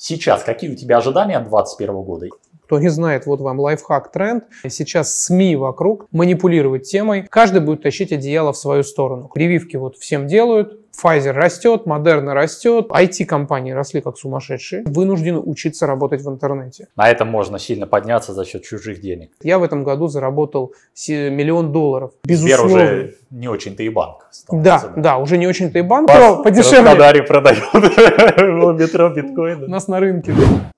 Сейчас какие у тебя ожидания от 2021 года? Кто не знает, вот вам лайфхак, тренд. Сейчас СМИ вокруг манипулируют темой. Каждый будет тащить одеяло в свою сторону. Прививки вот всем делают, Pfizer растет, Moderna растет, IT-компании росли как сумасшедшие, вынуждены учиться работать в интернете. На этом можно сильно подняться за счет чужих денег. Я в этом году заработал миллион долларов. Безусловно. Сбер уже не очень-то и банк. Да, да, да, уже не очень-то и банк, Пас но подешевле. Краснодаре продает метро биткоин. У нас на рынке.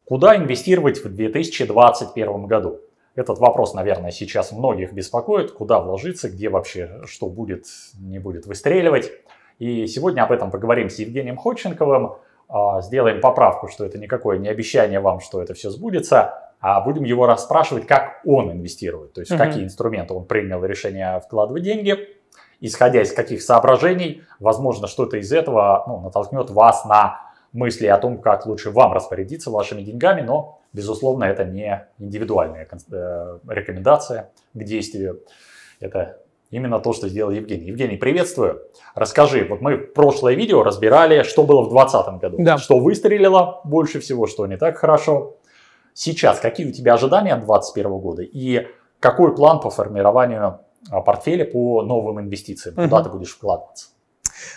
Куда инвестировать в 2021 году? Этот вопрос, наверное, сейчас многих беспокоит. Куда вложиться, где вообще, что будет, не будет выстреливать. И сегодня об этом поговорим с Евгением Ходченковым. А, сделаем поправку, что это никакое не обещание вам, что это все сбудется а будем его расспрашивать, как он инвестирует, то есть Uh -huh. какие инструменты он принял решение вкладывать деньги, исходя из каких соображений, возможно, что-то из этого ну, натолкнет вас на мысли о том, как лучше вам распорядиться вашими деньгами, но, безусловно, это не индивидуальная э, рекомендация к действию. Это именно то, что сделал Евгений. Евгений, приветствую. Расскажи, вот мы прошлое видео разбирали, что было в 2020 году, да. что выстрелило больше всего, что не так хорошо. Сейчас какие у тебя ожидания от 2021 года и какой план по формированию а, портфеля по новым инвестициям, угу. куда ты будешь вкладываться?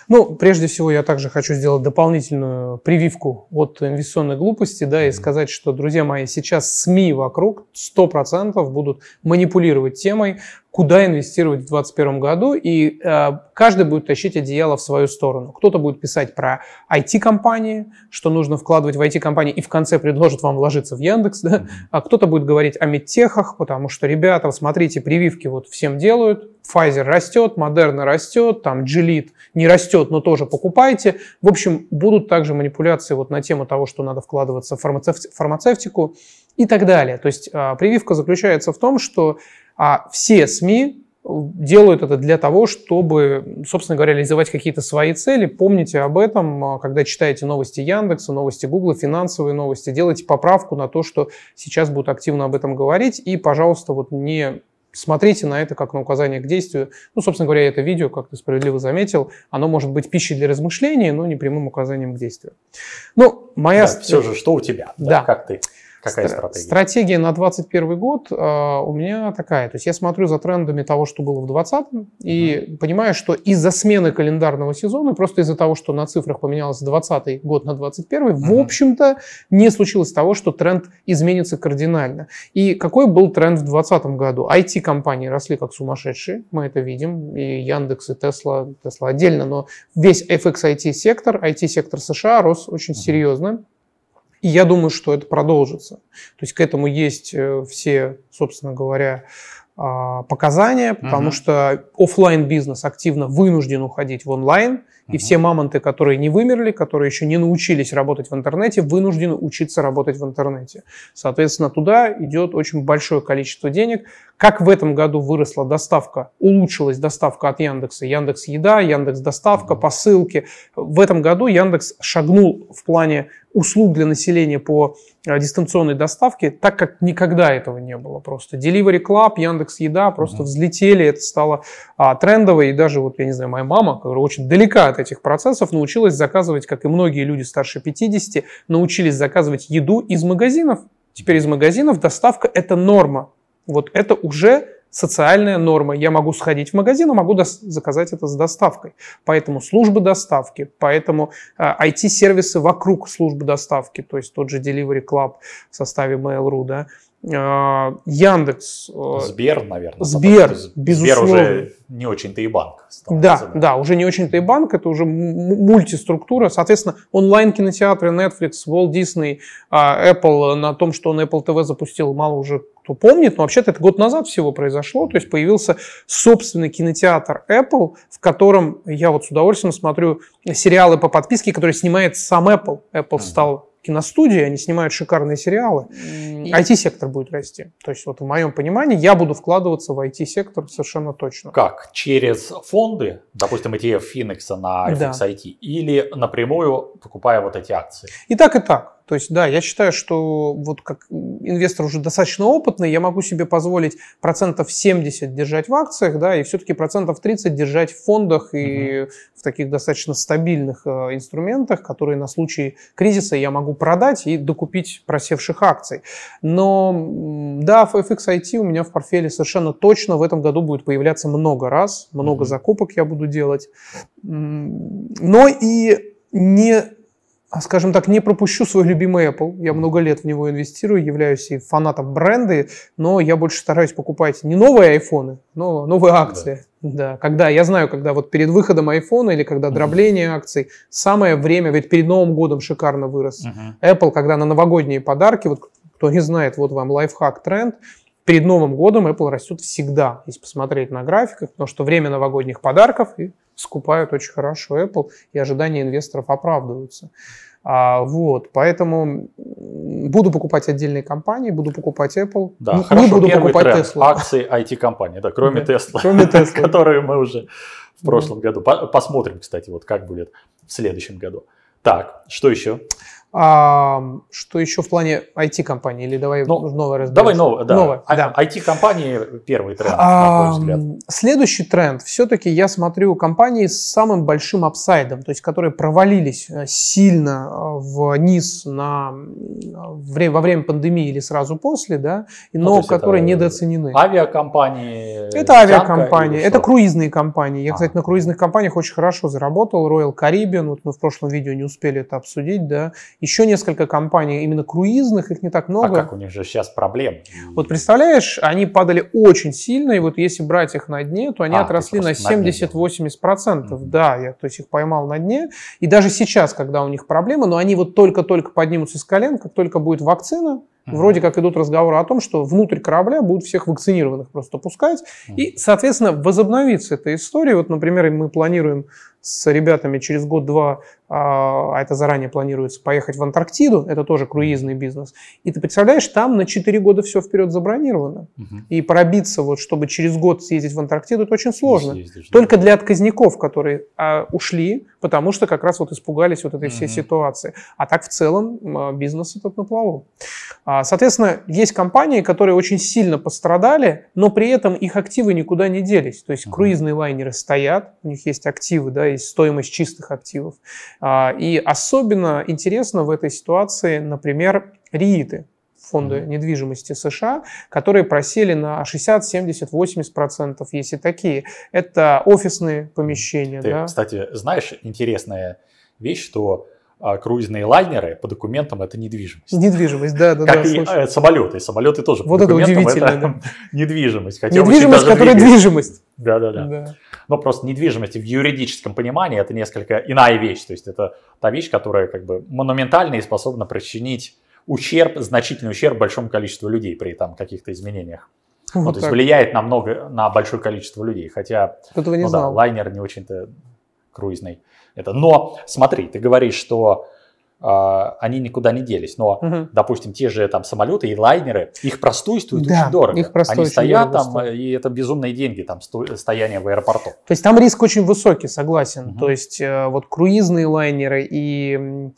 Ну, прежде всего, я также хочу сделать дополнительную прививку от инвестиционной глупости, да, и сказать, что, друзья мои, сейчас СМИ вокруг 100% будут манипулировать темой, куда инвестировать в 2021 году, и э, каждый будет тащить одеяло в свою сторону. Кто-то будет писать про IT-компании, что нужно вкладывать в IT-компании, и в конце предложит вам вложиться в Яндекс, да? а кто-то будет говорить о медтехах, потому что, ребята, смотрите, прививки вот всем делают, Pfizer растет, Moderna растет, там Gilead не растет, но тоже покупайте. В общем, будут также манипуляции вот на тему того, что надо вкладываться в фармацевти- фармацевтику и так далее. То есть э, прививка заключается в том, что а все СМИ э, делают это для того, чтобы, собственно говоря, реализовать какие-то свои цели. Помните об этом, э, когда читаете новости Яндекса, новости Гугла, финансовые новости. Делайте поправку на то, что сейчас будут активно об этом говорить. И, пожалуйста, вот не смотрите на это как на указание к действию. Ну, собственно говоря, это видео, как ты справедливо заметил, оно может быть пищей для размышлений, но не прямым указанием к действию. Ну, моя... Да, все же, что у тебя? Да. да как ты? Какая Стра- стратегия? Стратегия на 2021 год э, у меня такая. То есть я смотрю за трендами того, что было в 2020, угу. и понимаю, что из-за смены календарного сезона, просто из-за того, что на цифрах поменялось 2020 год на 2021, угу. в общем-то не случилось того, что тренд изменится кардинально. И какой был тренд в 2020 году? IT-компании росли как сумасшедшие, мы это видим, и Яндекс, и Тесла, Тесла отдельно, но весь FX IT-сектор, IT-сектор США рос очень угу. серьезно. И я думаю, что это продолжится. То есть к этому есть э, все, собственно говоря, а, показания, потому угу. что офлайн бизнес активно вынужден уходить в онлайн, и все мамонты, которые не вымерли, которые еще не научились работать в интернете, вынуждены учиться работать в интернете. Соответственно, туда идет очень большое количество денег. Как в этом году выросла доставка, улучшилась доставка от Яндекса. Яндекс Еда, Яндекс Доставка, посылки. В этом году Яндекс шагнул в плане услуг для населения по э, дистанционной доставке, так как никогда этого не было просто. Delivery Club, Яндекс Еда просто взлетели, это стало а, трендово, и даже вот, я не знаю, моя мама, которая очень далека от этих процессов научилась заказывать, как и многие люди старше 50, научились заказывать еду из магазинов. Теперь из магазинов доставка – это норма. Вот это уже социальная норма. Я могу сходить в магазин, а могу заказать это с доставкой. Поэтому службы доставки, поэтому э, а, IT-сервисы вокруг службы доставки, то есть тот же Delivery Club в составе Mail.ru, да, а, Яндекс. Э, Сбер, наверное. Сбер, безусловно. Сбер уже не очень-то и банк. Да, да, уже не очень-то и банк, это уже мультиструктура. Соответственно, онлайн-кинотеатры, Netflix, Walt Disney, а, Apple, э, на том, что он Apple TV запустил, мало уже кто помнит, но вообще-то это год назад всего произошло, то есть появился собственный кинотеатр Apple, в котором я вот с удовольствием смотрю сериалы по подписке, которые снимает сам Apple. Apple mm-hmm. стал киностудии, они снимают шикарные сериалы. И... IT-сектор будет расти. То есть вот в моем понимании я буду вкладываться в IT-сектор совершенно точно. Как? Через фонды, допустим, ETF Финикса на FX да. или напрямую покупая вот эти акции? И так, и так. То есть, да, я считаю, что вот как инвестор уже достаточно опытный, я могу себе позволить процентов 70 держать в акциях, да, и все-таки процентов 30 держать в фондах и угу. в таких достаточно стабильных э, инструментах, которые на случай кризиса я могу продать и докупить просевших акций. Но, да, FX у меня в портфеле совершенно точно в этом году будет появляться много раз, много угу. закупок я буду делать. Но и не а, скажем так, не пропущу свой любимый Apple. Я много лет в него инвестирую, являюсь и фанатом бренда, но я больше стараюсь покупать не новые айфоны, но новые акции. Да. да, когда я знаю, когда вот перед выходом айфона или когда угу. дробление акций, самое время, ведь перед Новым годом шикарно вырос. Угу. Apple, когда на новогодние подарки, вот кто не знает, вот вам лайфхак, тренд, перед Новым годом Apple растет всегда, если посмотреть на графиках, потому что время новогодних подарков и скупают очень хорошо Apple, и ожидания инвесторов оправдываются. А, вот, поэтому буду покупать отдельные компании, буду покупать Apple, да, не, ну, хорошо, буду покупать тренд, Tesla. Акции IT-компании, да, кроме да, Tesla, кроме Tesla. которые мы уже в прошлом да. году. Посмотрим, кстати, вот как будет в следующем году. Так, что еще? А, что еще в плане IT-компании? Или давай Но, ну, новое разберемся? Давай новое, да. Новое, а, да. IT-компании первый тренд, а, на мой взгляд. Следующий тренд. Все-таки я смотрю компании с самым большим апсайдом, то есть которые провалились э, сильно э, вниз на, э, во время пандемии или сразу после, да, ну, но ну, которые это недооценены. Авиакомпании? Это авиакомпании, это круизные компании. Я, а. кстати, на круизных компаниях очень хорошо заработал. Royal Caribbean, вот мы в прошлом видео не успели это обсудить, да, еще несколько компаний, именно круизных, их не так а много. А как у них же сейчас проблем? Вот представляешь, они падали очень сильно, и вот если брать их на дне, то они а, отросли на 70-80%. Mm-hmm. Да, я то есть их поймал на дне. И даже сейчас, когда у них проблемы, но они вот только-только поднимутся с колен, как только будет вакцина, Mm-hmm. Вроде как идут разговоры о том, что внутрь корабля будут всех вакцинированных просто пускать. Mm-hmm. И, соответственно, возобновится эта история. Вот, например, мы планируем с ребятами через год-два, а, а это заранее планируется, поехать в Антарктиду, это тоже круизный бизнес. И ты представляешь, там на 4 года все вперед забронировано. Угу. И пробиться, вот, чтобы через год съездить в Антарктиду, это очень сложно. Съездишь, Только да. для отказников, которые а, ушли, потому что как раз вот испугались вот этой угу. всей ситуации. А так в целом а, бизнес этот на плаву. А, соответственно, есть компании, которые очень сильно пострадали, но при этом их активы никуда не делись. То есть угу. круизные лайнеры стоят, у них есть активы, да, это стоимость чистых активов. А, и особенно интересно в этой ситуации, например, рииты фонды недвижимости США, которые просели на 60, 70, 80 процентов, если такие. Это офисные помещения. Ты, да? кстати, знаешь интересная вещь, что а, круизные лайнеры по документам это недвижимость. Недвижимость, да, да, как да. Как и э, самолеты. Самолеты тоже вот по это удивительно, это да. недвижимость. Хотя недвижимость, которая двигается. движимость. Да, да, да, Но просто недвижимость в юридическом понимании это несколько иная вещь. То есть это та вещь, которая как бы монументальна и способна причинить ущерб, значительный ущерб большому количеству людей при там каких-то изменениях. Ну, вот ну, то есть влияет на много, на большое количество людей. Хотя, Этого не ну знал. да, лайнер не очень-то круизный. Это. Но смотри, ты говоришь, что а, они никуда не делись. Но, угу. допустим, те же там самолеты и лайнеры, их простуют стоит да, очень дорого. Их простой они стоят там, э, и это безумные деньги, там, сто, стояние в аэропорту. То есть там риск очень высокий, согласен. Угу. То есть э, вот круизные лайнеры и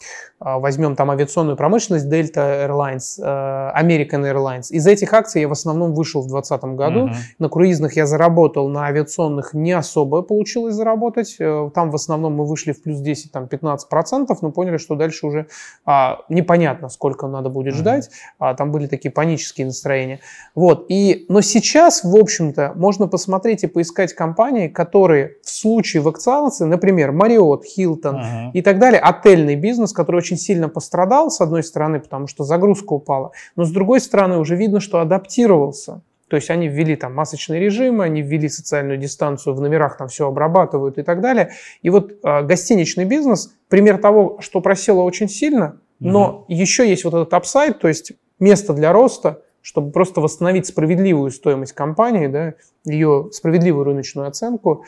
а, возьмем там авиационную промышленность, Delta Airlines, э, American Airlines. Из этих акций я в основном вышел в 2020 году. Uh-huh. На круизных я заработал, на авиационных не особо получилось заработать. Э, там в основном мы вышли в плюс 10, там 15%, но поняли, что дальше уже а, непонятно, сколько надо будет uh-huh. ждать. А, там были такие панические настроения. Вот. И, но сейчас, в общем-то, можно посмотреть и поискать компании, которые в случае вакцинации, например, Marriott, Hilton uh-huh. и так далее, отельный бизнес, который очень очень сильно пострадал, с одной стороны, потому что загрузка упала, но с другой стороны уже видно, что адаптировался. То есть они ввели там масочный режим, они ввели социальную дистанцию, в номерах там все обрабатывают и так далее. И вот э, гостиничный бизнес, пример того, что просело очень сильно, угу. но еще есть вот этот апсайд, то есть место для роста, чтобы просто восстановить справедливую стоимость компании, да, ее справедливую рыночную оценку.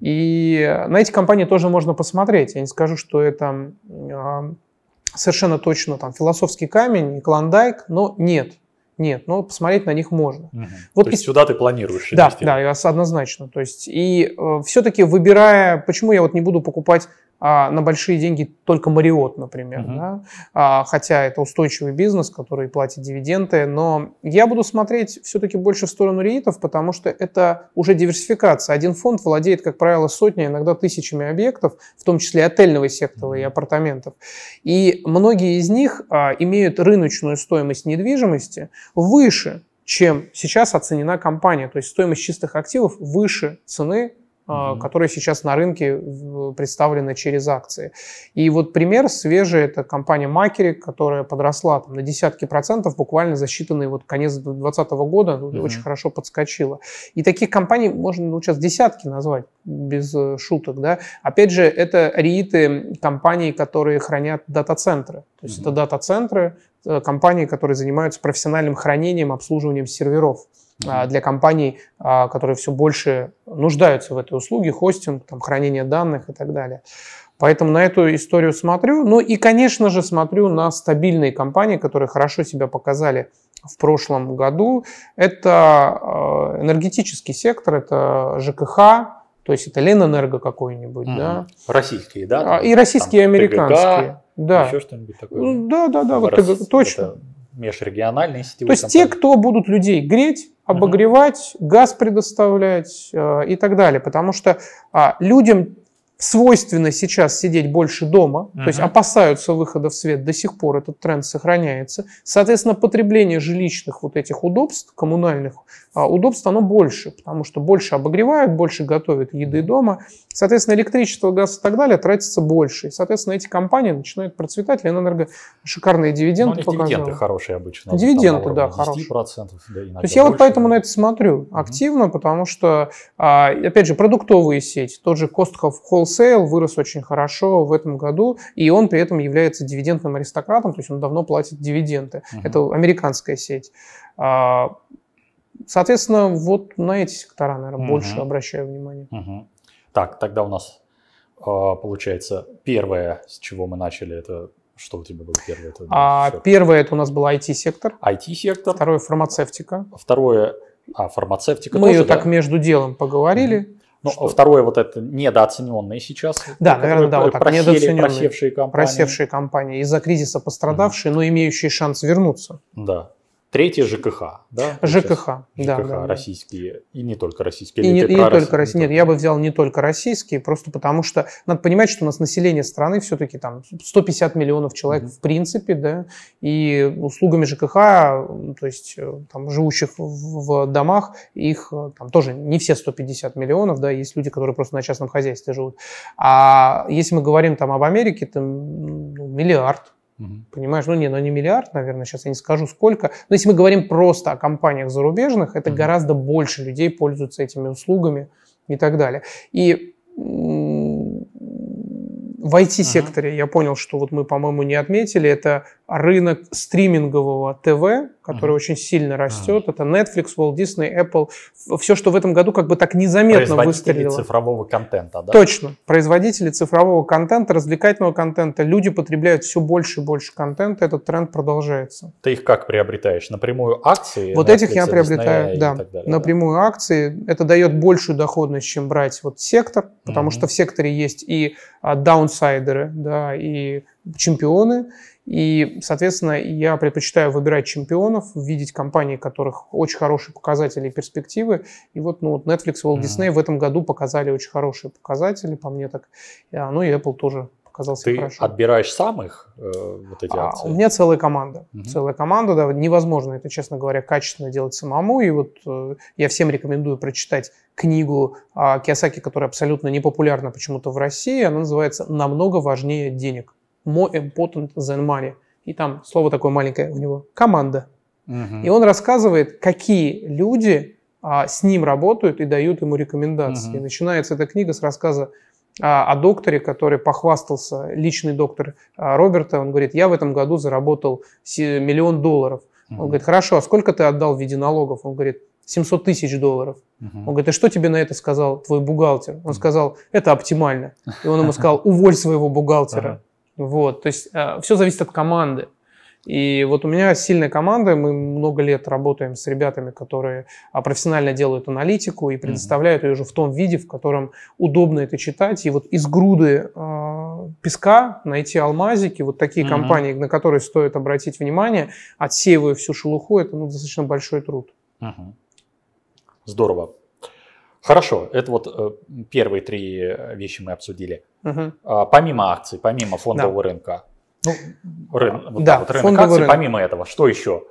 И на эти компании тоже можно посмотреть. Я не скажу, что это э, совершенно точно там философский камень и клондайк, но нет, нет, но посмотреть на них можно. Угу. Вот то есть и... сюда ты планируешь Да, да, однозначно. То есть и э, все-таки выбирая, почему я вот не буду покупать а на большие деньги только Мариот, например. Uh-huh. Да? А, хотя это устойчивый бизнес, который платит дивиденды. Но я буду смотреть все-таки больше в сторону реитов, потому что это уже диверсификация. Один фонд владеет, как правило, сотнями, иногда тысячами объектов, в том числе отельного сектора uh-huh. и апартаментов. И многие из них а, имеют рыночную стоимость недвижимости выше, чем сейчас оценена компания. То есть стоимость чистых активов выше цены угу. которые сейчас на рынке представлены через акции. И вот пример свежий – это компания Макери, которая подросла там, на десятки процентов буквально за считанные вот конец 2020 года, угу. очень хорошо подскочила. И таких компаний можно ну, сейчас десятки назвать, без э, шуток. Да? Опять же, это рииты компаний, которые хранят дата-центры. То есть угу. это дата-центры, э, компании, которые занимаются профессиональным хранением, обслуживанием серверов. А, для компаний, а, которые все больше нуждаются в этой услуге, хостинг, там, хранение данных и так далее. Поэтому на эту историю смотрю. Ну и, конечно же, смотрю на стабильные компании, которые хорошо себя показали в прошлом году. Это а, энергетический сектор, это ЖКХ, то есть это Ленэнерго какой-нибудь, mm да. Российские, да? Там, и российские, там, и американские. ТГК, да. Еще что-нибудь такое. Ну, да, да, да, вот Рос... точно. Это межрегиональные сетевые То есть компании. те, кто будут людей греть, обогревать, газ предоставлять э, и так далее. Потому что а, людям свойственно сейчас сидеть больше дома, uh-huh. то есть опасаются выхода в свет, до сих пор этот тренд сохраняется. Соответственно, потребление жилищных вот этих удобств, коммунальных а, удобств, оно больше, потому что больше обогревают, больше готовят еды дома. Соответственно, электричество, газ и так далее тратится больше. И, соответственно, эти компании начинают процветать, Ленэнерго шикарные дивиденды ну, показывают. дивиденды хорошие обычно. Дивиденды, да, хорошие. Да, то есть я вот поэтому на это смотрю активно, uh-huh. потому что, а, опять же, продуктовые сети, тот же Костхов, Холл Wholesale вырос очень хорошо в этом году, и он при этом является дивидендным аристократом, то есть он давно платит дивиденды. Uh-huh. Это американская сеть. А, соответственно, вот на эти сектора, наверное, uh-huh. больше обращаю внимание. Uh-huh. Так, тогда у нас а, получается первое, с чего мы начали, это что у тебя было первое? Это, а, первое это у нас был IT-сектор. IT-сектор. Второе фармацевтика. Второе а, фармацевтика Мы тоже, ее да? так между делом поговорили. Ну, что... второе, вот это недооцененные сейчас. Да, наверное, да, вот так, просели, недооцененные, просевшие компании. Просевшие компании, из-за кризиса пострадавшие, mm. но имеющие шанс вернуться. Да. Третье ЖКХ, да? ЖКХ, ЖКХ да, да, российские да. и не только российские. И не, и не только российские. Нет, я бы взял не только российские, просто потому что надо понимать, что у нас население страны все-таки там 150 миллионов человек mm-hmm. в принципе, да, и услугами ЖКХ, то есть э, там живущих в, в домах, их э, там тоже не все 150 миллионов, да, есть люди, которые просто на частном хозяйстве живут. А если мы говорим там об Америке, там ну, миллиард Угу. Понимаешь, ну не, ну не миллиард, наверное, сейчас я не скажу сколько. Но если мы говорим просто о компаниях зарубежных, это угу. гораздо больше людей пользуются этими услугами и так далее. И в IT-секторе ага. я понял, что вот мы, по-моему, не отметили, это рынок стримингового ТВ который mm-hmm. очень сильно а. растет. Mm-hmm. Это Netflix, Walt Disney, Apple. Все, что в этом году как бы так незаметно производители выстрелило. цифрового контента, да? Точно. Производители цифрового контента, развлекательного контента. Люди потребляют все больше и больше контента. Этот тренд продолжается. Ты их как приобретаешь? Напрямую акции? Вот Netflix, этих я приобретаю, Disney, да. Далее, напрямую да? акции. Это дает большую доходность, чем брать вот сектор, потому mm-hmm. что в секторе есть и а, даунсайдеры, да, и чемпионы, и, соответственно, я предпочитаю выбирать чемпионов, видеть компании, у которых очень хорошие показатели и перспективы. И вот ну, вот Netflix и Walt Disney mm-hmm. в этом году показали очень хорошие показатели, по мне так. А, ну и Apple тоже показался Ты хорошо. отбираешь самых э, вот эти а, акции? У меня целая команда. Угу. Целая команда, да. Невозможно это, честно говоря, качественно делать самому. И вот э, я всем рекомендую прочитать книгу э, Киосаки, которая абсолютно непопулярна почему-то в России. Она называется «Намного важнее денег» more important than money. И там слово такое маленькое у него – команда. Uh-huh. И он рассказывает, какие люди а, с ним работают и дают ему рекомендации. Uh-huh. И начинается эта книга с рассказа а, о докторе, который похвастался, личный доктор а, Роберта. Он говорит, я в этом году заработал миллион долларов. Uh-huh. Он говорит, хорошо, а сколько ты отдал в виде налогов? Он говорит, 700 тысяч долларов. Uh-huh. Он говорит, и что тебе на это сказал твой бухгалтер? Он uh-huh. сказал, это оптимально. И он ему сказал, уволь своего бухгалтера. Uh-huh. Вот, то есть э, а, все зависит от команды. И вот у меня сильная команда, мы много лет работаем с ребятами, которые а, профессионально делают аналитику и предоставляют ее уже в том виде, в котором удобно это читать. И вот из груды э, песка найти алмазики, вот такие mm-hmm. компании, на которые стоит обратить внимание, отсеивая всю шелуху, это ну, достаточно большой труд. Mm-hmm. Здорово. Хорошо, это вот э, первые три э, вещи мы обсудили. Угу. помимо акций, помимо фондового да. рынка, ну, рын, вот да, вот рынок акций, рынок. помимо этого, что еще?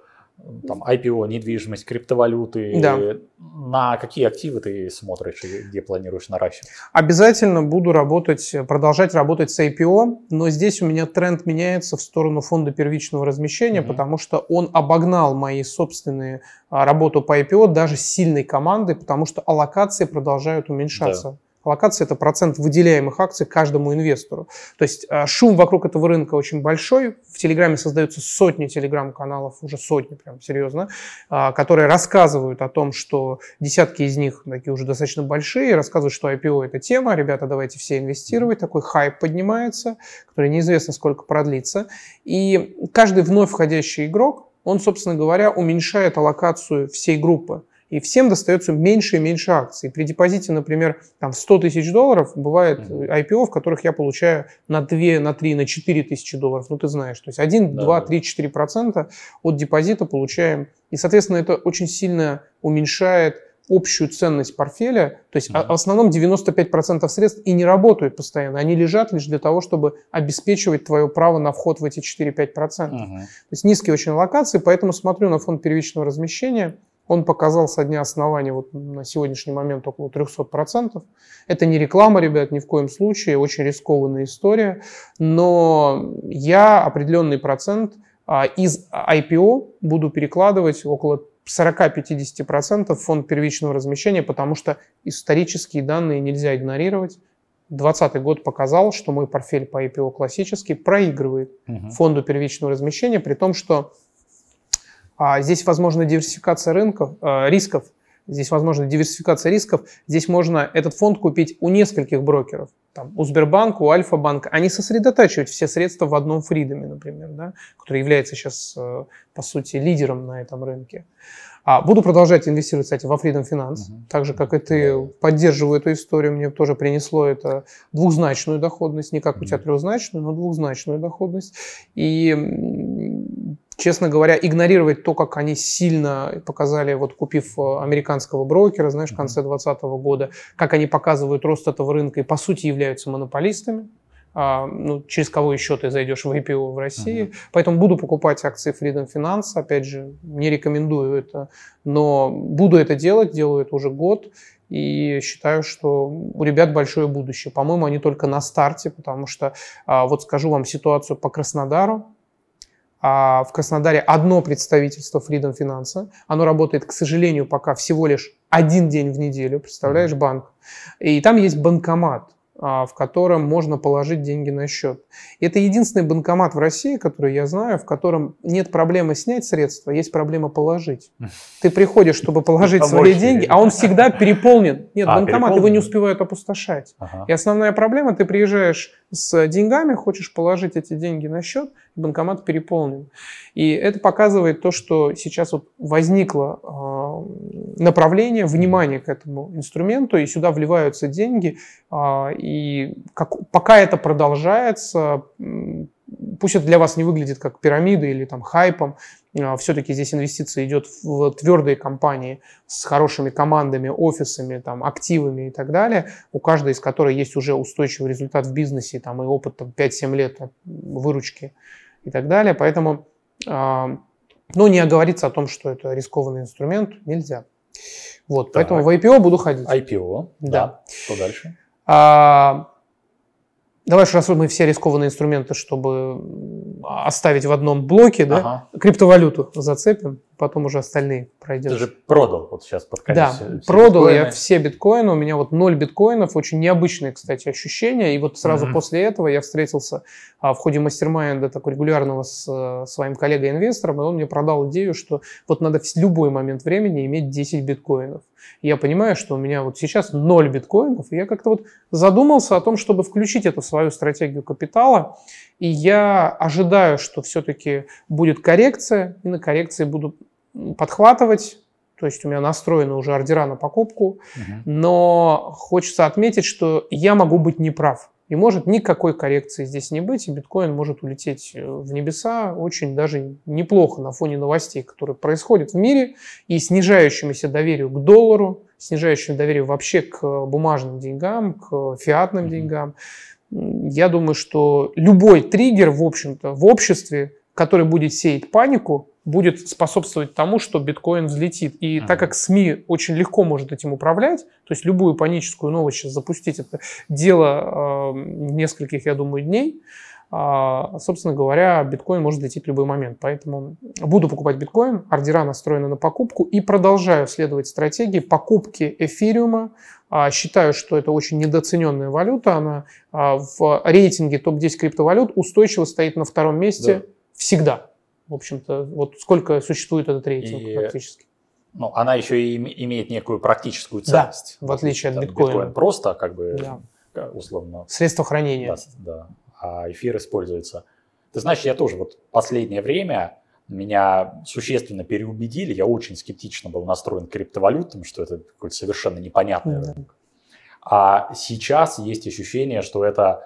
там, IPO, недвижимость, криптовалюты. Да. На какие активы ты смотришь и где планируешь наращивать? Обязательно буду работать, продолжать работать с IPO, но здесь у меня тренд меняется в сторону фонда первичного размещения, угу. потому что он обогнал мои собственные а, работу по IPO даже сильной команды, потому что аллокации продолжают уменьшаться. Да. Аллокация – это процент выделяемых акций каждому инвестору. То есть э, шум вокруг этого рынка очень большой. В Телеграме создаются сотни телеграм-каналов, уже сотни, прям серьезно, а, которые рассказывают о том, что десятки из них такие уже достаточно большие, рассказывают, что IPO – это тема, ребята, давайте все инвестировать. Такой хайп поднимается, который неизвестно сколько продлится. И каждый вновь входящий игрок, он, собственно говоря, уменьшает аллокацию всей группы и всем достается меньше и меньше акций. При депозите, например, там, в 100 тысяч долларов бывает э, IPO, в которых я получаю на 2, на 3, на 4 тысячи долларов, ну ты знаешь. То есть 1, да, 2, да. 3, 4 процента от депозита получаем. И, соответственно, это очень сильно уменьшает общую ценность портфеля, то есть mm-hmm. в основном 95% средств и не работают постоянно, они лежат лишь для того, чтобы обеспечивать твое право на вход в эти 4-5%. процентов. hmm То есть низкие очень локации, поэтому смотрю на фонд первичного размещения – он показал со дня основания вот на сегодняшний момент около 300%. Это не реклама, ребят, ни в коем случае, очень рискованная история. Но я определенный процент а, из IPO буду перекладывать около 40-50% в фонд первичного размещения, потому что исторические данные нельзя игнорировать. 2020 год показал, что мой портфель по IPO классический проигрывает угу. фонду первичного размещения, при том, что а здесь возможна диверсификация рынков, э, рисков, здесь возможна диверсификация рисков, здесь можно этот фонд купить у нескольких брокеров. Там, у Сбербанка, у Альфа-банка, они сосредотачивают все средства в одном фридоме, например, да, который является сейчас, э, по сути, лидером на этом рынке. А, буду продолжать инвестировать, кстати, во Freedom Finance, угу. так же, как и ты, поддерживаю эту историю, мне тоже принесло это двухзначную доходность, не как у тебя трехзначную, но двухзначную доходность. И честно говоря, игнорировать то, как они сильно показали, вот купив э, американского брокера, знаешь, в конце 2020 года, как они показывают рост этого рынка и, по сути, являются монополистами, а, ну, через кого еще ты зайдешь в IPO в России. Uh-huh. Поэтому буду покупать акции Freedom Finance. Опять же, не рекомендую это, но буду это делать, делаю это уже год. И считаю, что у ребят большое будущее. По-моему, они только на старте, потому что, а, вот скажу вам ситуацию по Краснодару а в Краснодаре одно представительство Freedom Finance. Оно работает, к сожалению, пока всего лишь один день в неделю, представляешь, банк. И там есть банкомат. А, в котором можно положить деньги на счет. Это единственный банкомат в России, который я знаю, в котором нет проблемы снять средства, а есть проблема положить. Ты приходишь, чтобы типа положить свои деньги, а он всегда переполнен. Нет, а, банкомат переполнен? его не успевают опустошать. И основная проблема, ты приезжаешь с деньгами, хочешь положить эти деньги на счет, банкомат переполнен. И это показывает то, что сейчас вот возникло направление, внимание к этому инструменту, и сюда вливаются деньги, и как, пока это продолжается, пусть это для вас не выглядит как пирамида или там хайпом, а, все-таки здесь инвестиция идет в твердые компании с хорошими командами, офисами, там, активами и так далее, у каждой из которых есть уже устойчивый результат в бизнесе там, и опыт там, 5-7 лет выручки и так далее. Поэтому а, ну, не оговориться о том, что это рискованный инструмент, нельзя. Вот, так. поэтому в IPO буду ходить. IPO, да. да. Что дальше? А, давай же раз мы все рискованные инструменты, чтобы оставить в одном блоке, да, ага. криптовалюту зацепим, потом уже остальные пройдем. Ты же продал вот сейчас под конец. Да, все продал биткоины. я все биткоины, у меня вот ноль биткоинов, очень необычные, кстати, ощущения, и вот сразу mm-hmm. после этого я встретился а, в ходе мастер-майнда такой регулярного с а, своим коллегой-инвестором, и он мне продал идею, что вот надо в любой момент времени иметь 10 биткоинов. Я понимаю, что у меня вот сейчас ноль биткоинов, и я как-то вот задумался о том, чтобы включить эту свою стратегию капитала, и я ожидаю, что все-таки будет коррекция, и на коррекции буду подхватывать, то есть у меня настроены уже ордера на покупку, угу. но хочется отметить, что я могу быть неправ. И может никакой коррекции здесь не быть, и биткоин может улететь э, в небеса очень даже неплохо на фоне новостей, которые происходят в мире, и снижающемуся доверию к доллару, снижающему доверию вообще к бумажным деньгам, к фиатным деньгам. Я думаю, что любой триггер, в общем-то, в обществе, который будет сеять панику, будет способствовать тому, что биткоин взлетит. И mm-hmm. так как СМИ очень легко может этим управлять, то есть любую паническую новость сейчас запустить, это дело э, нескольких, я думаю, дней, э, собственно говоря, биткоин может лететь в любой момент. Поэтому буду покупать биткоин, ордера настроены на покупку и продолжаю следовать стратегии покупки эфириума. А, считаю, что это очень недооцененная валюта. Она а, в рейтинге топ-10 криптовалют устойчиво стоит на втором месте да. всегда в общем-то, вот сколько существует этот рейтинг и, практически. Ну, она еще и имеет некую практическую ценность. Да, в отличие от биткоина. Биткоин просто, как бы, да. Э, условно... Средство хранения. Да, да. А эфир используется. Ты знаешь, я тоже вот последнее время меня существенно переубедили. Я очень скептично был настроен к криптовалютам, что это какой-то совершенно непонятный mm рынок. А сейчас есть ощущение, что это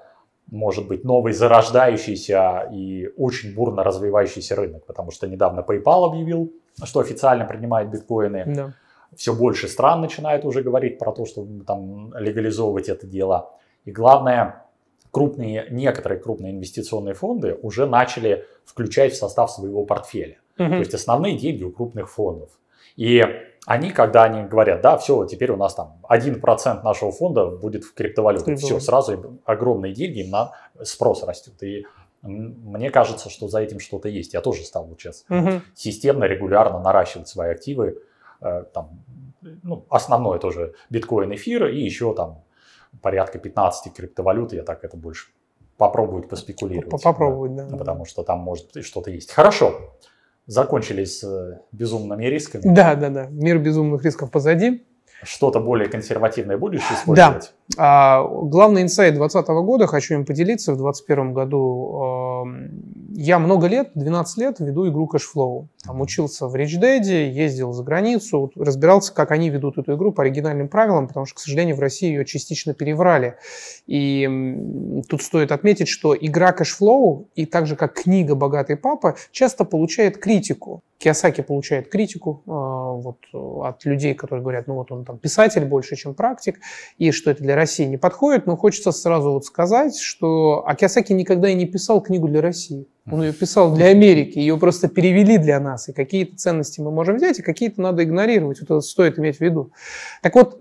может быть, новый зарождающийся и очень бурно развивающийся рынок, потому что недавно PayPal объявил, что официально принимает биткоины. Да. Все больше стран начинает уже говорить про то, чтобы там легализовывать это дело. И главное, крупные, некоторые крупные инвестиционные фонды уже начали включать в состав своего портфеля. Угу. То есть основные деньги у крупных фондов. И они, когда они говорят, да, все, теперь у нас там 1% нашего фонда будет в криптовалюте, все, сразу огромные деньги, на спрос растет. И мне кажется, что за этим что-то есть. Я тоже стал вот сейчас угу. системно, регулярно наращивать свои активы. Э, там, ну, основное тоже биткоин, эфир и еще там порядка 15 криптовалют. Я так это больше попробую поспекулировать. Попробовать, да. да. Потому что там может что-то есть. Хорошо закончились э, безумными рисками. Да, да, да. Мир безумных рисков позади. Что-то более консервативное будешь использовать? Да. А главный инсайт 2020 года, хочу им поделиться, в 2021 году эм, я много лет, 12 лет, веду игру Cashflow. Там учился в Rich ездил за границу, разбирался, как они ведут эту игру по оригинальным правилам, потому что, к сожалению, в России ее частично переврали. И тут стоит отметить, что игра Cashflow и так же, как книга «Богатый папа» часто получает критику. Киосаки получает критику э, вот, от людей, которые говорят, ну вот он там писатель больше, чем практик, и что это для России не подходит, но хочется сразу вот сказать, что Акиасаки никогда и не писал книгу для России. Он ее писал для Америки, ее просто перевели для нас, и какие-то ценности мы можем взять, и какие-то надо игнорировать. Вот это стоит иметь в виду. Так вот,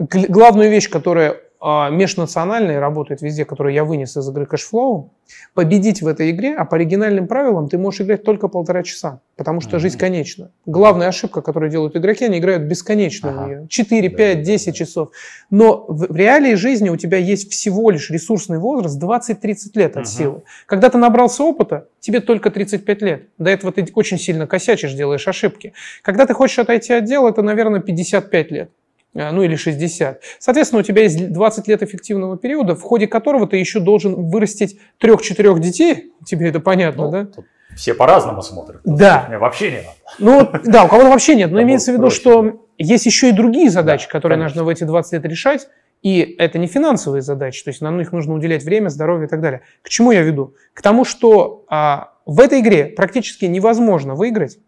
главную вещь, которая а, межнациональные работают везде, которые я вынес из игры кэшфлоу, победить в этой игре, а по оригинальным правилам ты можешь играть только полтора часа, потому что mm-hmm. жизнь конечна. Главная ошибка, которую делают игроки, они играют бесконечно ага. в нее. 4, 5, 10 часов. Но в, в реалии жизни у тебя есть всего лишь ресурсный возраст 20-30 лет от mm-hmm. силы. Когда ты набрался опыта, тебе только 35 лет. До этого ты очень сильно косячишь, делаешь ошибки. Когда ты хочешь отойти от дела, это, наверное, 55 лет. А, ну или 60. Соответственно, у тебя есть 20 лет эффективного периода, в ходе которого ты еще должен вырастить 3-4 детей. Тебе это понятно, ну, да? Все по-разному смотрят. Да. Мне вообще не надо. Ну, да, у кого-то вообще нет. Но Там имеется в виду, что есть еще и другие задачи, да, которые конечно. нужно в эти 20 лет решать. И это не финансовые задачи, то есть на них нужно уделять время, здоровье и так далее. К чему я веду? К тому, что а, в этой игре практически невозможно выиграть,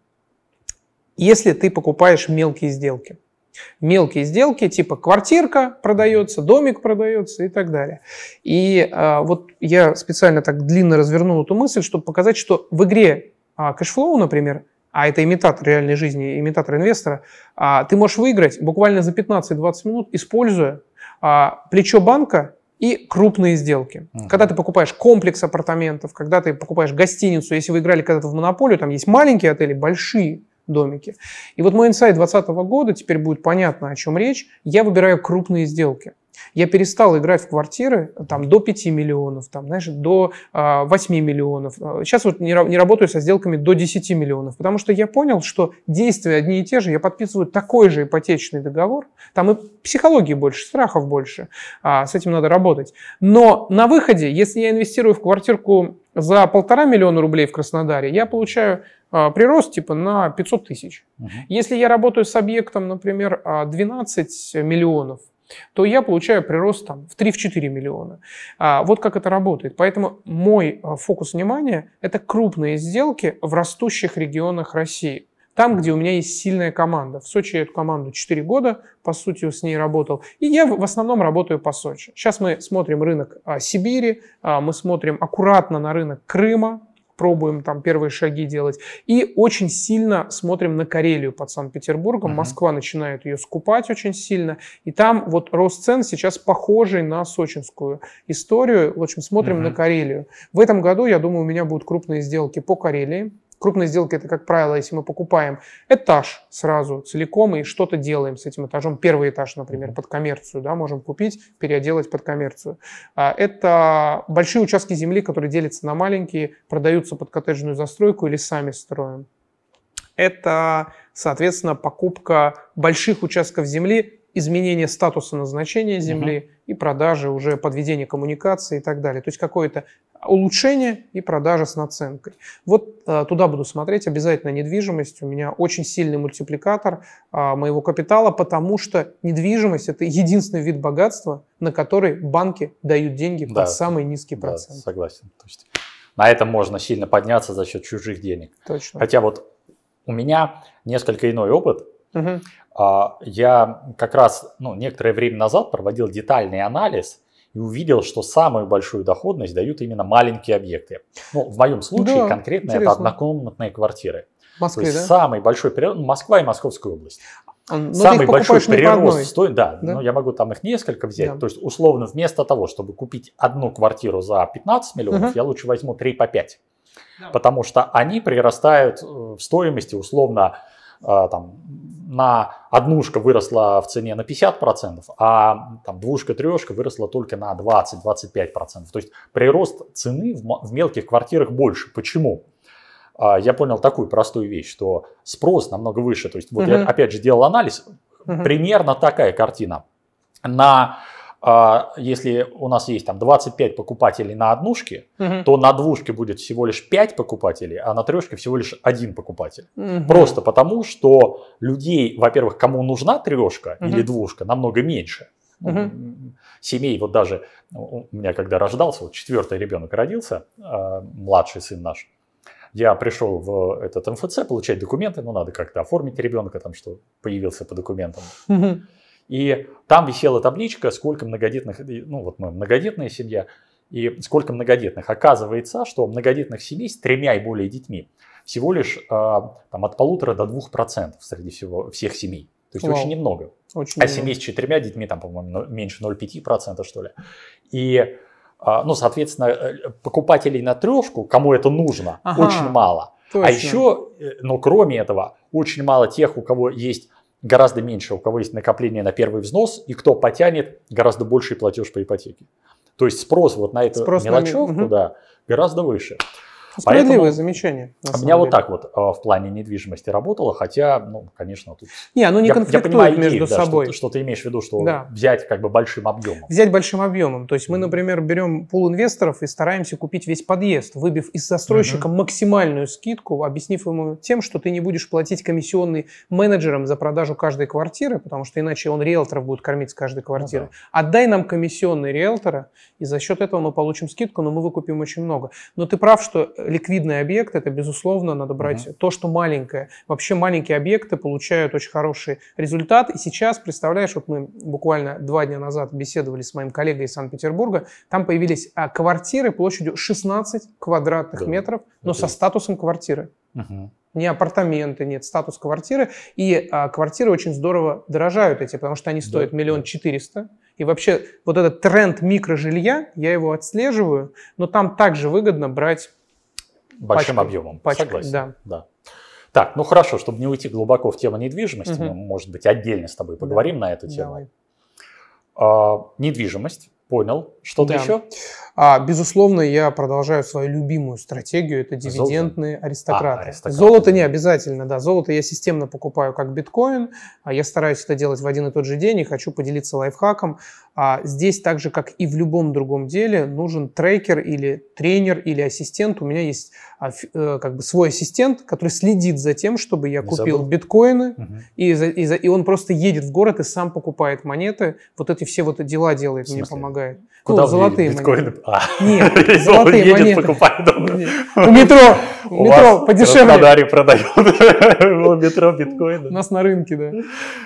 если ты покупаешь мелкие сделки мелкие сделки, типа квартирка продается, домик продается и так далее. И а, вот я специально так длинно развернул эту мысль, чтобы показать, что в игре а, кэшфлоу, например, а это имитатор реальной жизни, имитатор инвестора, а, ты можешь выиграть буквально за 15-20 минут, используя а, плечо банка и крупные сделки. Uh-huh. Когда ты покупаешь комплекс апартаментов, когда ты покупаешь гостиницу, если вы играли когда-то в монополию, там есть маленькие отели, большие домики. И вот мой инсайт 2020 года, теперь будет понятно, о чем речь, я выбираю крупные сделки. Я перестал играть в квартиры там, до 5 миллионов, там, знаешь, до э, а, 8 миллионов. Сейчас а, вот не, не работаю со сделками до 10 миллионов, потому что я понял, что действия одни и те же. Я подписываю такой же ипотечный договор. Там и психологии больше, страхов больше. А, с этим надо работать. Но на выходе, если я инвестирую в квартирку за полтора миллиона рублей в Краснодаре, я получаю а, прирост типа на 500 тысяч. Угу. Если я работаю с объектом, например, 12 а, миллионов, то я получаю прирост там, в 3-4 миллиона. А, вот как это работает. Поэтому мой а, фокус внимания – это крупные сделки в растущих регионах России. Там, где у меня есть сильная команда. В Сочи я эту команду 4 года, по сути, с ней работал. И я в основном работаю по Сочи. Сейчас мы смотрим рынок а, Сибири, а, мы смотрим аккуратно на рынок Крыма, пробуем там первые шаги делать. И очень сильно смотрим на Карелию под Санкт-Петербургом. Угу. Москва начинает ее скупать очень сильно. И там вот рост цен сейчас похожий на сочинскую историю. В общем, смотрим угу. на Карелию. В этом году, я думаю, у меня будут крупные сделки по Карелии. Крупная сделка это, как правило, если мы покупаем этаж сразу целиком и что-то делаем с этим этажом. Первый этаж, например, под коммерцию, да, можем купить, переоделать под коммерцию. А, это большие участки земли, которые делятся на маленькие, продаются под коттеджную застройку или сами строим. Это, соответственно, покупка больших участков земли изменение статуса назначения земли угу. и продажи, уже подведение коммуникации и так далее. То есть какое-то улучшение и продажа с наценкой. Вот а, туда буду смотреть, обязательно недвижимость. У меня очень сильный мультипликатор а, моего капитала, потому что недвижимость – это единственный вид богатства, на который банки дают деньги да, под самый низкий процент. Да, согласен. То есть на этом можно сильно подняться за счет чужих денег. Точно. Хотя вот у меня несколько иной опыт – Угу. Я как раз ну, некоторое время назад проводил детальный анализ и увидел, что самую большую доходность дают именно маленькие объекты. Ну, в моем случае да, конкретно интересно. это однокомнатные квартиры. В Москве, То есть да? самый большой прирост, ну, Москва и Московская область. А, но ну, самый большой прирост стоит, да, да, но я могу там их несколько взять. Да. То есть, условно, вместо того, чтобы купить одну квартиру за 15 миллионов, угу. я лучше возьму 3 по 5. Да. Потому что они прирастают э, в стоимости, условно, э, там, на однушка выросла в цене на 50%, а там, двушка, трешка выросла только на 20-25%. То есть прирост цены в, в мелких квартирах больше. Почему? А, я понял такую простую вещь, что спрос намного выше. То есть вот угу. я опять же делал анализ, угу. примерно такая картина. На а если у нас есть там 25 покупателей на однушке, угу. то на двушке будет всего лишь 5 покупателей, а на трешке всего лишь один покупатель. Угу. Просто потому, что людей, во-первых, кому нужна трешка угу. или двушка, намного меньше. Угу. Семей, вот даже ну, у меня когда рождался, вот четвертый ребенок родился, а, младший сын наш, я пришел в этот МФЦ получать документы, ну надо как-то оформить ребенка, там что появился по документам. Угу. И там висела табличка, сколько многодетных, ну вот мы многодетная семья, и сколько многодетных. Оказывается, что многодетных семей с тремя и более детьми всего лишь а, там, от полутора до двух процентов среди всего, всех семей. То есть Вау. очень немного. Очень а немного. семей с четырьмя детьми, там, по-моему, меньше 0,5% что ли. И, а, ну, соответственно, э, покупателей на трешку, кому это нужно, ага. очень мало. А Точно. А еще, э, но кроме этого, очень мало тех, у кого есть гораздо меньше, у кого есть накопление на первый взнос, и кто потянет гораздо больший платеж по ипотеке. То есть спрос вот на эту спрос мелочевку на... да, гораздо выше. Справедливое Поэтому замечание. У меня вот так вот а, в плане недвижимости работало, хотя, ну, конечно, тут... Не, оно не я, конфликтует я понимаю, между идею, да, собой. Что, что ты имеешь в виду, что да. взять как бы большим объемом. Взять большим объемом. То есть мы, например, берем пул инвесторов и стараемся купить весь подъезд, выбив из застройщика mm-hmm. максимальную скидку, объяснив ему тем, что ты не будешь платить комиссионный менеджерам за продажу каждой квартиры, потому что иначе он риэлторов будет кормить с каждой ну квартиры. Ну, да. Отдай нам комиссионный риэлтора, и за счет этого мы получим скидку, но мы выкупим очень много. Но ты прав, что э, ликвидный объект, это, безусловно, надо брать mm-hmm. то, что маленькое. Вообще маленькие объекты получают очень хороший результат. И сейчас, представляешь, вот мы буквально два дня назад беседовали с моим коллегой из Санкт-Петербурга, там появились а, квартиры площадью 16 квадратных да. метров, но okay. со статусом квартиры. Угу. Не апартаменты, нет, статус квартиры. И а, квартиры очень здорово дорожают эти, потому что они стоят миллион да. четыреста. И вообще вот этот тренд микрожилья, я его отслеживаю, но там также выгодно брать большим пачкой, объемом. Пачкой, Согласен. Да. да. Так, ну хорошо, чтобы не уйти глубоко в тему недвижимости, угу. мы, может быть, отдельно с тобой поговорим да. на эту тему. Давай. А, недвижимость, понял. Что-то да. еще? А, безусловно, я продолжаю свою любимую стратегию, это дивидендные золото? аристократы. А, аристократы. Золото не обязательно, да, золото я системно покупаю как биткоин, а я стараюсь это делать в один и тот же день и хочу поделиться лайфхаком. А, здесь так же, как и в любом другом деле, нужен трекер или тренер или ассистент. У меня есть а, э, как бы свой ассистент, который следит за тем, чтобы я купил забыл. биткоины, угу. и, и, и он просто едет в город и сам покупает монеты. Вот эти все вот дела делает, мне помогает. Куда ну, золотые биткоины? монеты. А, Нет, золотые едет, монеты. покупает. У метро, у метро подешевле. В Краснодаре метро биткоина. У нас на рынке, да.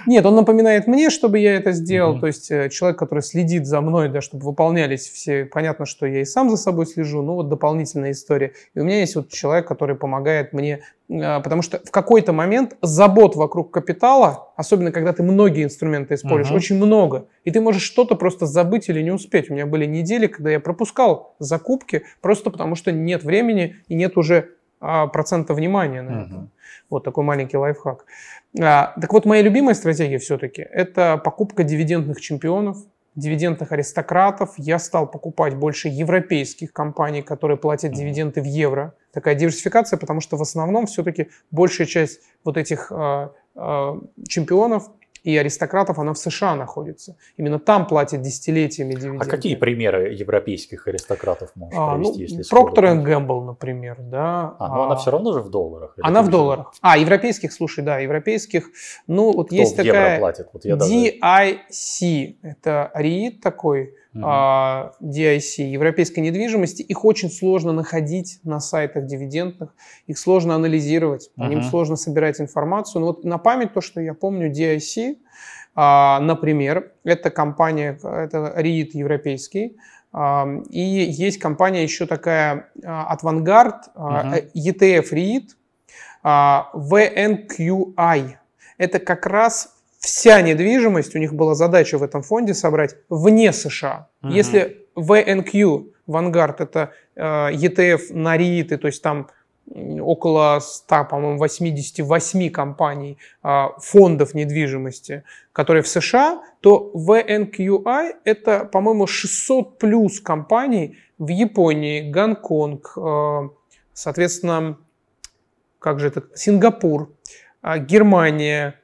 Нет, он напоминает мне, чтобы я это сделал. То есть э, человек, который следит за мной, да, чтобы выполнялись все... Понятно, что я и сам за собой слежу, но вот дополнительная история. И у меня есть вот человек, который помогает мне а, потому что в какой-то момент забот вокруг капитала, особенно когда ты многие инструменты используешь, uh-huh. очень много, и ты можешь что-то просто забыть или не успеть. У меня были недели, когда я пропускал закупки просто потому, что нет времени и нет уже а, процента внимания на это. Вот такой маленький лайфхак. А, так вот, моя любимая стратегия все-таки – это покупка дивидендных чемпионов, дивидендных аристократов. Я стал покупать больше европейских компаний, которые платят дивиденды в евро. Такая диверсификация, потому что в основном все-таки большая часть вот этих а, чемпионов – и аристократов, она в США находится. Именно там платят десятилетиями а дивиденды. А какие примеры европейских аристократов можно а, привести? Ну, если Проктор и Гэмбл, например. Да. А, но ну, а, она все равно же в долларах. Она в долларах. А, европейских, слушай, да, европейских. Ну, вот Кто есть в такая... евро платит? Вот я даже... это РИИ такой, mm-hmm. а, DIC, европейской недвижимости. Их очень сложно находить на сайтах дивидендных, их сложно анализировать, по mm-hmm. ним сложно собирать информацию. Но вот на память то, что я помню, DIC, а, например, это компания, это REIT европейский, а, и есть компания еще такая от Vanguard, mm-hmm. ETF REIT, а, VNQI. А, э, e это как раз вся недвижимость, у них была задача в этом фонде собрать вне США. Угу. Если VNQ, Vanguard, это э, ETF на риты, то есть там около 100, по-моему, 88 компаний, э, фондов недвижимости, которые в США, то VNQI это, по-моему, 600 плюс компаний в Японии, Гонконг, э, соответственно, как же это, Сингапур, э, Германия,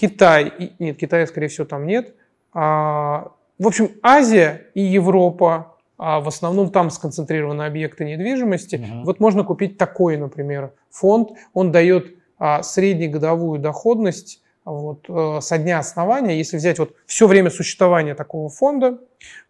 Китай, нет, Китая, скорее всего, там нет. А, в общем, Азия и Европа, а, в основном там сконцентрированы объекты недвижимости. Угу. Вот можно купить такой, например, фонд. Он дает а, среднегодовую доходность вот, э, со дня основания, если взять вот все время существования такого фонда,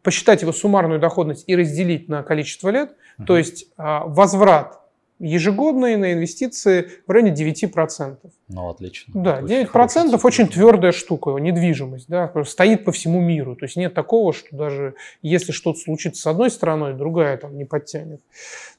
посчитать его суммарную доходность и разделить на количество лет, угу. то есть а, возврат ежегодные на инвестиции в районе 9%. Ну, отлично. Да, 9% очень, очень твердая штука, недвижимость, да, стоит по всему миру. То есть нет такого, что даже если что-то случится с одной страной, другая там не подтянет.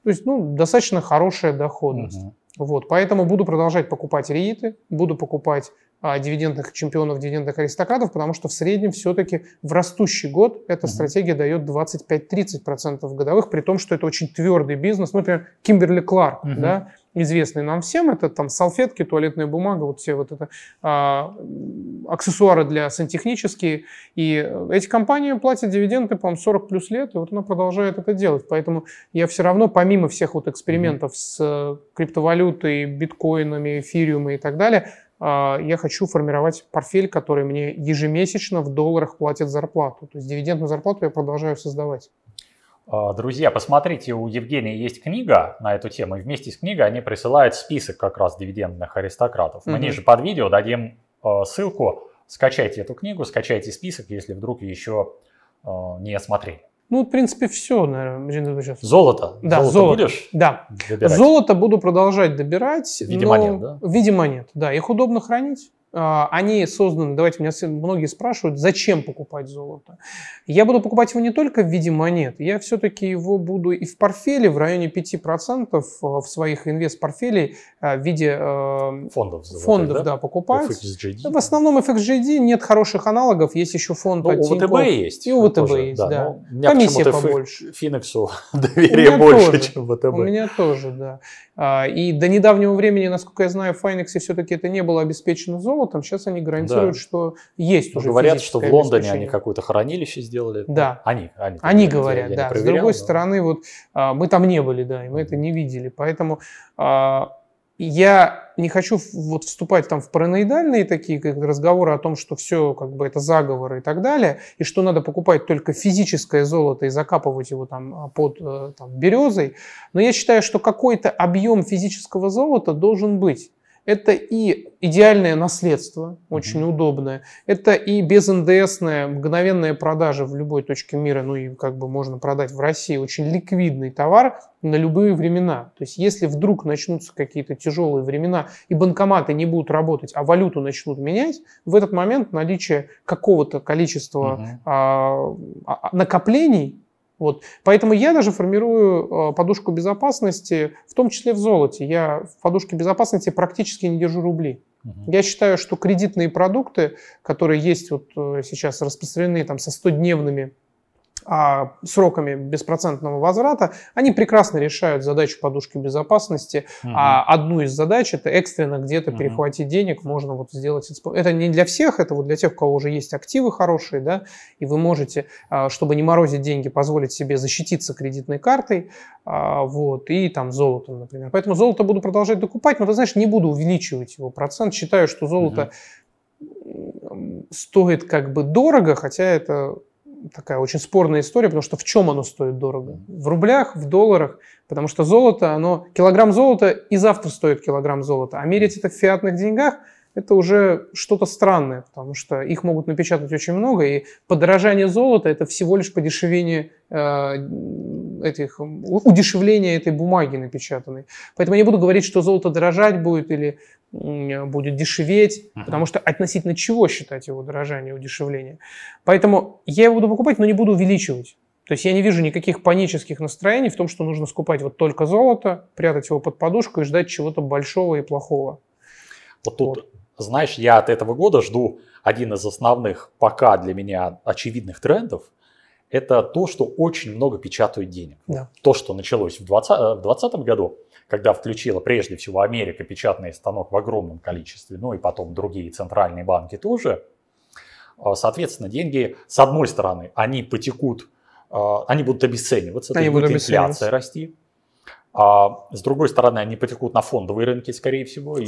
То есть, ну, достаточно хорошая доходность. Угу. Вот, поэтому буду продолжать покупать рииты, буду покупать а, дивидендных чемпионов, дивидендных аристократов, потому что в среднем все-таки в растущий год эта mm стратегия дает 25-30% годовых, при том, что это очень твердый бизнес. Ну, например, Кимберли Кларк, mm да, известный нам всем, это там салфетки, туалетная бумага, вот все вот это, а, аксессуары для сантехнические. И эти компании платят дивиденды, по-моему, 40 плюс лет, и вот она продолжает это делать. Поэтому я все равно, помимо всех вот экспериментов mm с криптовалютой, биткоинами, эфириумом и так далее, а, я хочу формировать портфель, который мне ежемесячно в долларах платит зарплату. То есть дивидендную зарплату я продолжаю создавать. А, друзья, посмотрите, у Евгения есть книга на эту тему, и вместе с книгой они присылают список как раз дивидендных аристократов. Мы угу. ниже под видео дадим а, ссылку. Скачайте эту книгу, скачайте список, если вдруг еще не смотрели. Ну, в принципе, все, наверное. Сейчас. Золото? Да, золото, золото. будешь Да. Добирать? Золото буду продолжать добирать. В виде но... монет, да? В виде монет, да. Их удобно хранить. А, они созданы, давайте меня многие спрашивают, зачем покупать золото? Я буду покупать его не только в виде монет, я все-таки его буду и в портфеле в районе 5% э, в своих инвест-портфелей э, в виде э, фондов, золотых, фондов да? Да, покупать. FXGD. В основном FXGD нет хороших аналогов, есть еще фонд ну, от ОТБ есть. И ОТБ тоже, есть, да. да. У меня Комиссия побольше. Финексу доверие больше, тоже. чем ВТБ. У меня тоже, да. А, и до недавнего времени, насколько я знаю, в Файнексе все-таки это не было обеспечено золотом, золотом, сейчас они гарантируют, да. что есть ну, уже Говорят, что в Лондоне они какое-то хранилище сделали. Да. Они, они, они говорят, да. Проверял, С другой но... стороны, вот а, мы там не были, да, и мы это не видели. Поэтому а, я не хочу вот вступать там в параноидальные такие как разговоры о том, что все как бы это заговоры и так далее, и что надо покупать только физическое золото и закапывать его там а, под э, там, березой. Но я считаю, что какой-то объем физического золота должен быть это и идеальное наследство, очень mm-hmm. удобное, это и без НДСная мгновенная продажа в любой точке мира, ну и как бы можно продать в России, очень ликвидный товар на любые времена. То есть если вдруг начнутся какие-то тяжелые времена и банкоматы не будут работать, а валюту начнут менять, в этот момент наличие какого-то количества mm-hmm. а, накоплений вот. Поэтому я даже формирую э, подушку безопасности, в том числе в золоте. Я в подушке безопасности практически не держу рубли. Угу. Я считаю, что кредитные продукты, которые есть вот э, сейчас распространены там, со 100-дневными а сроками беспроцентного возврата, они прекрасно решают задачу подушки безопасности. Угу. А одну из задач это экстренно где-то угу. перехватить денег, можно вот сделать. Это не для всех, это вот для тех, у кого уже есть активы хорошие, да, и вы можете, а, чтобы не морозить деньги, позволить себе защититься кредитной картой, а, вот, и там золотом, например. Поэтому золото буду продолжать докупать, но, ты знаешь, не буду увеличивать его процент. Считаю, что золото угу. стоит как бы дорого, хотя это такая очень спорная история, потому что в чем оно стоит дорого? В рублях, в долларах, потому что золото, оно, килограмм золота и завтра стоит килограмм золота, а мерить это в фиатных деньгах – это уже что-то странное, потому что их могут напечатать очень много, и подорожание золота – это всего лишь подешевение э, этих, удешевления этой бумаги напечатанной. Поэтому я не буду говорить, что золото дорожать будет или э, будет дешеветь, uh-huh. потому что относительно чего считать его дорожание, удешевление. Поэтому я его буду покупать, но не буду увеличивать. То есть я не вижу никаких панических настроений в том, что нужно скупать вот только золото, прятать его под подушку и ждать чего-то большого и плохого. Вот тут, вот. знаешь, я от этого года жду один из основных пока для меня очевидных трендов – это то, что очень много печатают денег. Да. То, что началось в 2020 э, году, когда включила прежде всего Америка печатный станок в огромном количестве, ну и потом другие центральные банки тоже, э, соответственно, деньги, с одной стороны, они потекут, э, они будут обесцениваться, они будут инфляция расти, а с другой стороны, они потекут на фондовые рынки, скорее всего, 100%.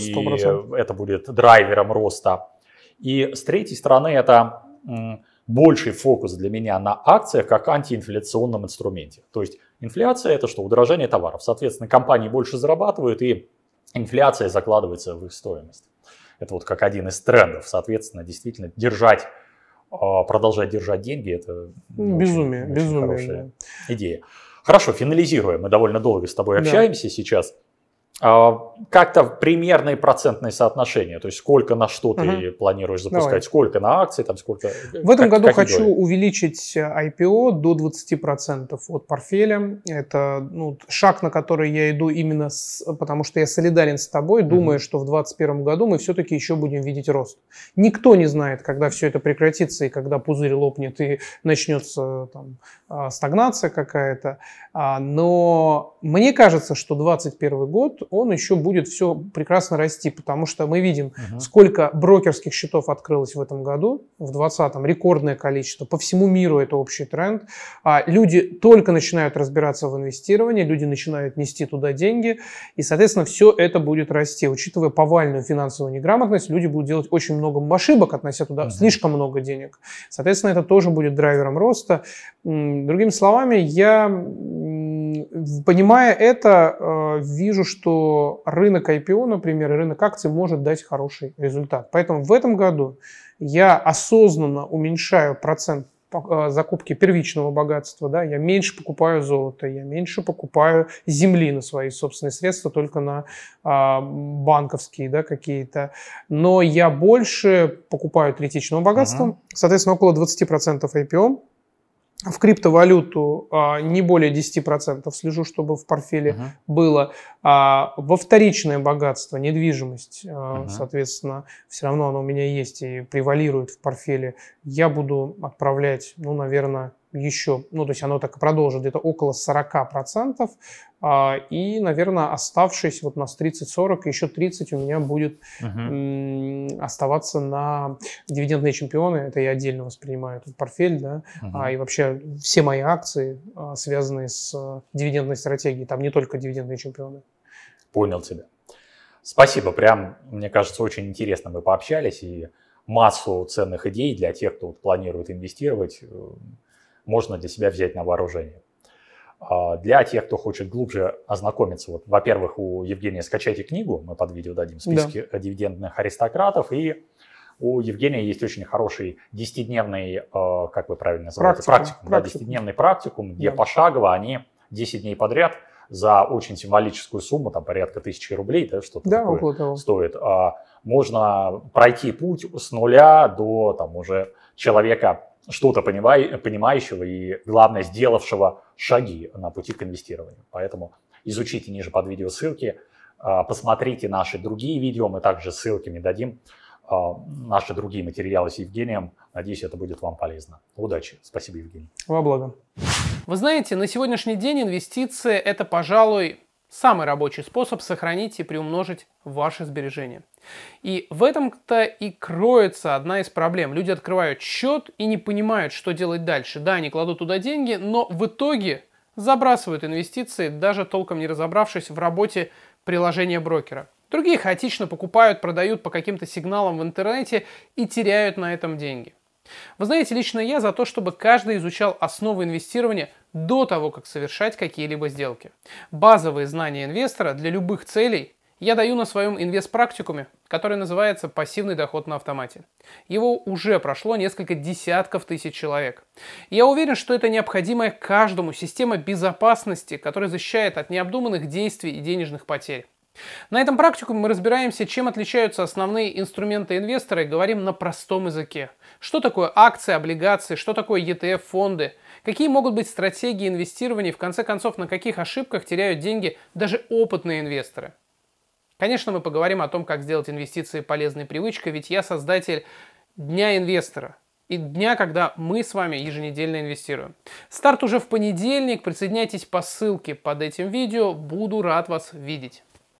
и это будет драйвером роста. И с третьей стороны, это больший фокус для меня на акциях как антиинфляционном инструменте. То есть инфляция это что? Удорожание товаров. Соответственно, компании больше зарабатывают и инфляция закладывается в их стоимость. Это вот как один из трендов. Соответственно, действительно держать а, продолжать держать деньги, это безумие, очень, безумие, хорошая да. идея. Хорошо, финализируем. Мы довольно долго с тобой общаемся да. сейчас. А, как-то примерные процентные соотношения, то есть сколько на что ты угу. планируешь запускать, Давай. сколько на акции, там сколько... В этом как, году как хочу доли? увеличить IPO до 20% от портфеля. Это ну, шаг, на который я иду именно с, потому, что я солидарен с тобой, думаю, угу. что в 2021 году мы все-таки еще будем видеть рост. Никто не знает, когда все это прекратится и когда пузырь лопнет и начнется там, а, стагнация какая-то. А, но мне кажется, что 2021 год он еще будет все прекрасно расти, потому что мы видим, угу. сколько брокерских счетов открылось в этом году, в 2020 рекордное количество, по всему миру это общий тренд. А люди только начинают разбираться в инвестировании, люди начинают нести туда деньги, и, соответственно, все это будет расти. Учитывая повальную финансовую неграмотность, люди будут делать очень много ошибок, относя туда угу. слишком много денег. Соответственно, это тоже будет драйвером роста. Другими словами, я Понимая это, э, вижу, что рынок IPO, например, рынок акций может дать хороший результат. Поэтому в этом году я осознанно уменьшаю процент э, закупки первичного богатства, да, я меньше покупаю золото, я меньше покупаю земли на свои собственные средства, только на а, банковские, да, какие-то, но я больше покупаю третичного богатства, uh-huh. соответственно, около 20% IPO, в криптовалюту а, не более 10%, слежу, чтобы в портфеле uh-huh. было. А, во вторичное богатство, недвижимость, uh-huh. соответственно, все равно оно у меня есть и превалирует в портфеле, я буду отправлять, ну, наверное, еще, ну, то есть оно так и продолжит, где-то около 40%, а, и, наверное, оставшись вот у нас 30-40, еще 30 у меня будет uh-huh. оставаться на дивидендные чемпионы, это я отдельно воспринимаю этот портфель, да, uh-huh. и вообще все мои акции, а, связанные с э, дивидендной стратегией, там не только дивидендные чемпионы. Понял тебя. Спасибо, прям, мне кажется, очень интересно мы пообщались, и массу ценных идей для тех, кто планирует инвестировать, э, можно для себя взять на вооружение. А, для тех, кто хочет глубже ознакомиться, вот, во-первых, у Евгения скачайте книгу, мы под видео дадим списки да. дивидендных аристократов, и у Евгения есть очень хороший 10-дневный, а, как вы правильно называете, практикум, практикум, практикум. Да, 10-дневный практикум, где да. пошагово они 10 дней подряд за очень символическую сумму, там порядка тысячи рублей, да, что-то да, такое около того. стоит, а, можно пройти путь с нуля до там уже человека что-то понимающего и, главное, сделавшего шаги на пути к инвестированию. Поэтому изучите ниже под видео ссылки, а, посмотрите наши другие видео, мы также ссылками дадим а, наши другие материалы с Евгением. Надеюсь, это будет вам полезно. Удачи. Спасибо, Евгений. Во благо. Вы знаете, на сегодняшний день инвестиции – это, пожалуй, самый рабочий способ сохранить и приумножить ваши сбережения. И в этом-то и кроется одна из проблем. Люди открывают счет и не понимают, что делать дальше. Да, они кладут туда деньги, но в итоге забрасывают инвестиции, даже толком не разобравшись в работе приложения брокера. Другие хаотично покупают, продают по каким-то сигналам в интернете и теряют на этом деньги. Вы знаете, лично я за то, чтобы каждый изучал основы инвестирования до того, как совершать какие-либо сделки. Базовые знания инвестора для любых целей я даю на своем инвест-практикуме, который называется «Пассивный доход на автомате». Его уже прошло несколько десятков тысяч человек. Я уверен, что это необходимая каждому система безопасности, которая защищает от необдуманных действий и денежных потерь. На этом практику мы разбираемся, чем отличаются основные инструменты инвестора и говорим на простом языке. Что такое акции, облигации, что такое ETF-фонды, какие могут быть стратегии инвестирования и в конце концов на каких ошибках теряют деньги даже опытные инвесторы. Конечно, мы поговорим о том, как сделать инвестиции полезной привычкой, ведь я создатель Дня инвестора и дня, когда мы с вами еженедельно инвестируем. Старт уже в понедельник, присоединяйтесь по ссылке под этим видео, буду рад вас видеть.